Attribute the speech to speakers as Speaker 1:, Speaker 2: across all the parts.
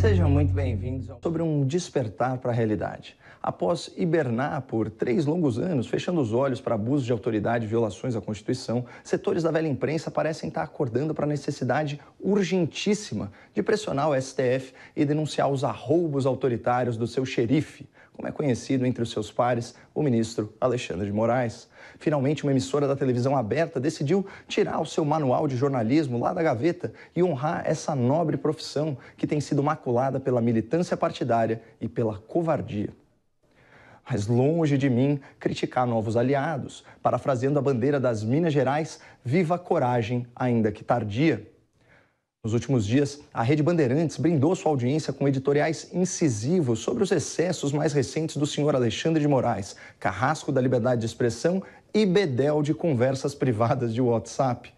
Speaker 1: Sejam muito bem-vindos sobre um despertar para a realidade. Após hibernar por três longos anos, fechando os olhos para abusos de autoridade e violações à Constituição, setores da velha imprensa parecem estar tá acordando para a necessidade urgentíssima de pressionar o STF e denunciar os arroubos autoritários do seu xerife como é conhecido entre os seus pares, o ministro Alexandre de Moraes. Finalmente, uma emissora da televisão aberta decidiu tirar o seu manual de jornalismo lá da gaveta e honrar essa nobre profissão que tem sido maculada pela militância partidária e pela covardia. Mas longe de mim criticar novos aliados. Parafraseando a bandeira das Minas Gerais, viva a coragem, ainda que tardia. Nos últimos dias, a Rede Bandeirantes brindou sua audiência com editoriais incisivos sobre os excessos mais recentes do senhor Alexandre de Moraes, carrasco da liberdade de expressão e bedel de conversas privadas de WhatsApp.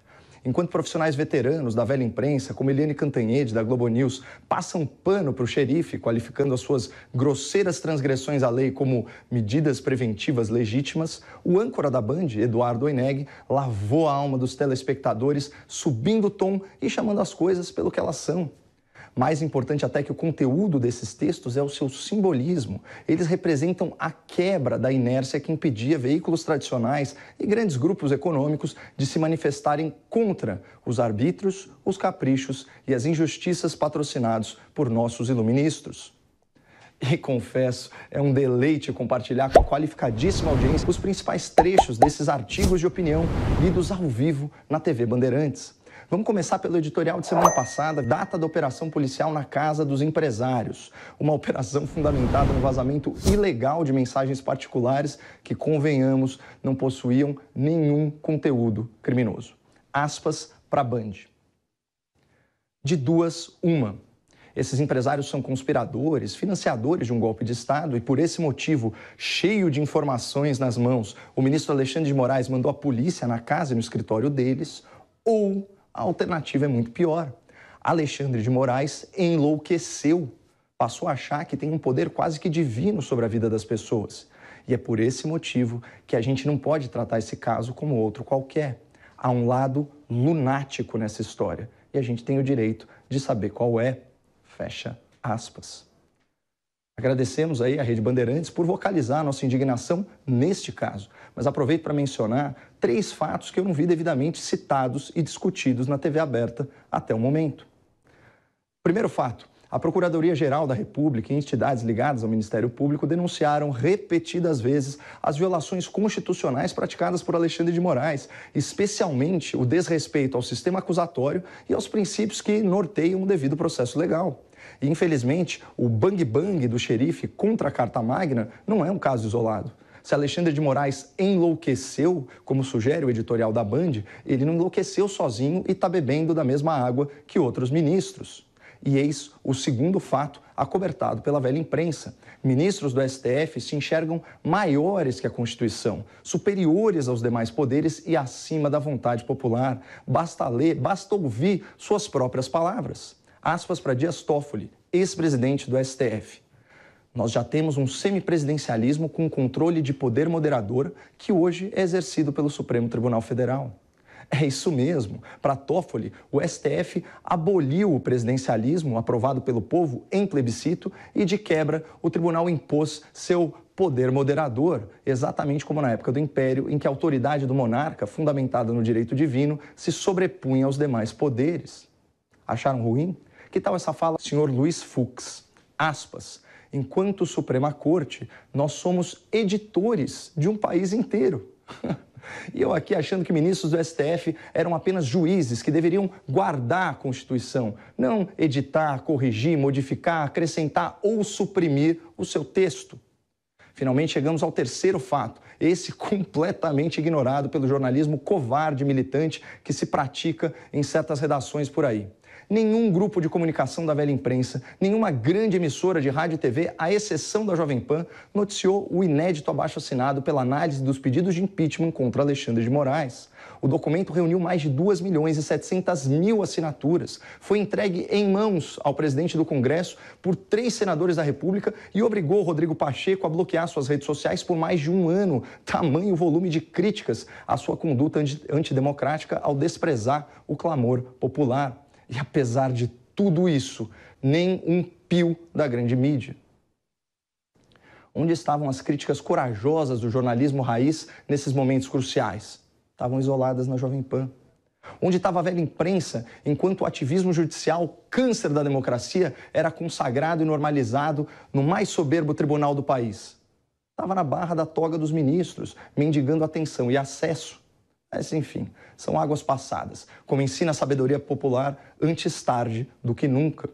Speaker 1: Enquanto profissionais veteranos da velha imprensa, como Eliane Cantanhede, da Globo News, passam pano para o xerife, qualificando as suas grosseiras transgressões à lei como medidas preventivas legítimas, o âncora da Band, Eduardo Oineg, lavou a alma dos telespectadores, subindo o tom e chamando as coisas pelo que elas são. Mais importante até que o conteúdo desses textos é o seu simbolismo. Eles representam a quebra da inércia que impedia veículos tradicionais e grandes grupos econômicos de se manifestarem contra os arbítrios, os caprichos e as injustiças patrocinados por nossos iluministros. E confesso, é um deleite compartilhar com a qualificadíssima audiência os principais trechos desses artigos de opinião lidos ao vivo na TV Bandeirantes. Vamos começar pelo editorial de semana passada, data da operação policial na casa dos empresários. Uma operação fundamentada no vazamento ilegal de mensagens particulares que, convenhamos, não possuíam nenhum conteúdo criminoso. Aspas para Band. De duas, uma. Esses empresários são conspiradores, financiadores de um golpe de Estado e, por esse motivo, cheio de informações nas mãos, o ministro Alexandre de Moraes mandou a polícia na casa e no escritório deles. Ou a alternativa é muito pior. Alexandre de Moraes enlouqueceu, passou a achar que tem um poder quase que divino sobre a vida das pessoas. E é por esse motivo que a gente não pode tratar esse caso como outro qualquer. Há um lado lunático nessa história e a gente tem o direito de saber qual é. Fecha aspas. Agradecemos aí a Rede Bandeirantes por vocalizar nossa indignação neste caso, mas aproveito para mencionar três fatos que eu não vi devidamente citados e discutidos na TV aberta até o momento. Primeiro fato: a Procuradoria-Geral da República e entidades ligadas ao Ministério Público denunciaram repetidas vezes as violações constitucionais praticadas por Alexandre de Moraes, especialmente o desrespeito ao sistema acusatório e aos princípios que norteiam o devido processo legal. E, infelizmente, o bang-bang do xerife contra a Carta Magna não é um caso isolado. Se Alexandre de Moraes enlouqueceu, como sugere o editorial da Band, ele não enlouqueceu sozinho e está bebendo da mesma água que outros ministros. E eis o segundo fato acobertado pela velha imprensa. Ministros do STF se enxergam maiores que a Constituição, superiores aos demais poderes e acima da vontade popular. Basta ler, basta ouvir suas próprias palavras. Aspas para Dias Toffoli, ex-presidente do STF. Nós já temos um semipresidencialismo com controle de poder moderador que hoje é exercido pelo Supremo Tribunal Federal. É isso mesmo. Para Toffoli, o STF aboliu o presidencialismo aprovado pelo povo em plebiscito e, de quebra, o tribunal impôs seu poder moderador, exatamente como na época do Império, em que a autoridade do monarca, fundamentada no direito divino, se sobrepunha aos demais poderes. Acharam ruim? Que tal essa fala, senhor Luiz Fux? Aspas. Enquanto Suprema Corte, nós somos editores de um país inteiro. E eu aqui achando que ministros do STF eram apenas juízes que deveriam guardar a Constituição, não editar, corrigir, modificar, acrescentar ou suprimir o seu texto. Finalmente chegamos ao terceiro fato, esse completamente ignorado pelo jornalismo covarde militante que se pratica em certas redações por aí. Nenhum grupo de comunicação da velha imprensa, nenhuma grande emissora de rádio e TV, à exceção da Jovem Pan, noticiou o inédito abaixo-assinado pela análise dos pedidos de impeachment contra Alexandre de Moraes. O documento reuniu mais de 2 milhões e 700 mil assinaturas. Foi entregue em mãos ao presidente do Congresso por três senadores da República e obrigou Rodrigo Pacheco a bloquear suas redes sociais por mais de um ano. Tamanho volume de críticas à sua conduta antidemocrática ao desprezar o clamor popular. E apesar de tudo isso, nem um pio da grande mídia. Onde estavam as críticas corajosas do jornalismo raiz nesses momentos cruciais? Estavam isoladas na Jovem Pan. Onde estava a velha imprensa, enquanto o ativismo judicial, câncer da democracia, era consagrado e normalizado no mais soberbo tribunal do país? Estava na barra da toga dos ministros, mendigando atenção e acesso mas, enfim, são águas passadas, como ensina a sabedoria popular antes tarde do que nunca.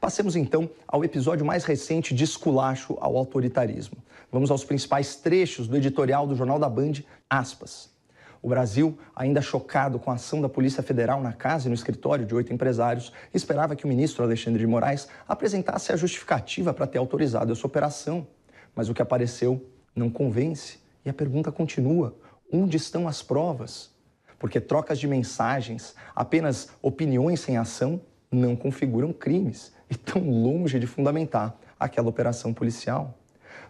Speaker 1: Passemos então ao episódio mais recente de esculacho ao autoritarismo. Vamos aos principais trechos do editorial do Jornal da Band, aspas. O Brasil, ainda chocado com a ação da Polícia Federal na casa e no escritório de oito empresários, esperava que o ministro Alexandre de Moraes apresentasse a justificativa para ter autorizado essa operação. Mas o que apareceu não convence e a pergunta continua: Onde estão as provas? Porque trocas de mensagens, apenas opiniões sem ação, não configuram crimes e tão longe de fundamentar aquela operação policial.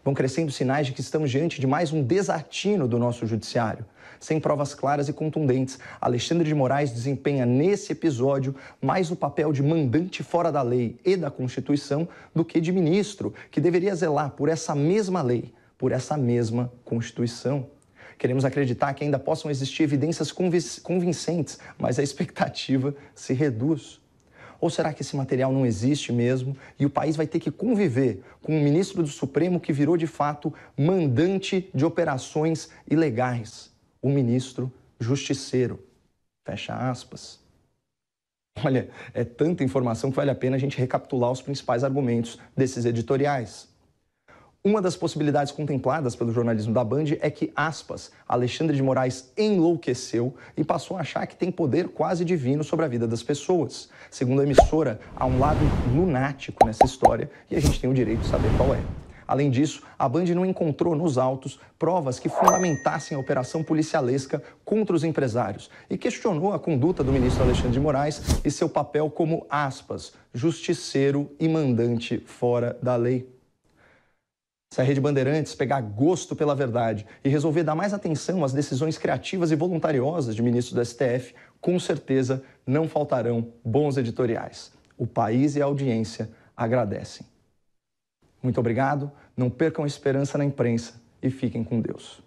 Speaker 1: Vão crescendo sinais de que estamos diante de mais um desatino do nosso judiciário. Sem provas claras e contundentes, Alexandre de Moraes desempenha nesse episódio mais o papel de mandante fora da lei e da Constituição do que de ministro, que deveria zelar por essa mesma lei, por essa mesma Constituição. Queremos acreditar que ainda possam existir evidências convincentes, mas a expectativa se reduz. Ou será que esse material não existe mesmo e o país vai ter que conviver com um ministro do Supremo que virou de fato mandante de operações ilegais? O ministro justiceiro. Fecha aspas. Olha, é tanta informação que vale a pena a gente recapitular os principais argumentos desses editoriais. Uma das possibilidades contempladas pelo jornalismo da Band é que, aspas, Alexandre de Moraes enlouqueceu e passou a achar que tem poder quase divino sobre a vida das pessoas. Segundo a emissora, há um lado lunático nessa história e a gente tem o direito de saber qual é. Além disso, a Band não encontrou nos autos provas que fundamentassem a operação policialesca contra os empresários e questionou a conduta do ministro Alexandre de Moraes e seu papel como, aspas, justiceiro e mandante fora da lei, se a Rede Bandeirantes pegar gosto pela verdade e resolver dar mais atenção às decisões criativas e voluntariosas de ministros do STF, com certeza não faltarão bons editoriais. O país e a audiência agradecem. Muito obrigado, não percam a esperança na imprensa e fiquem com Deus.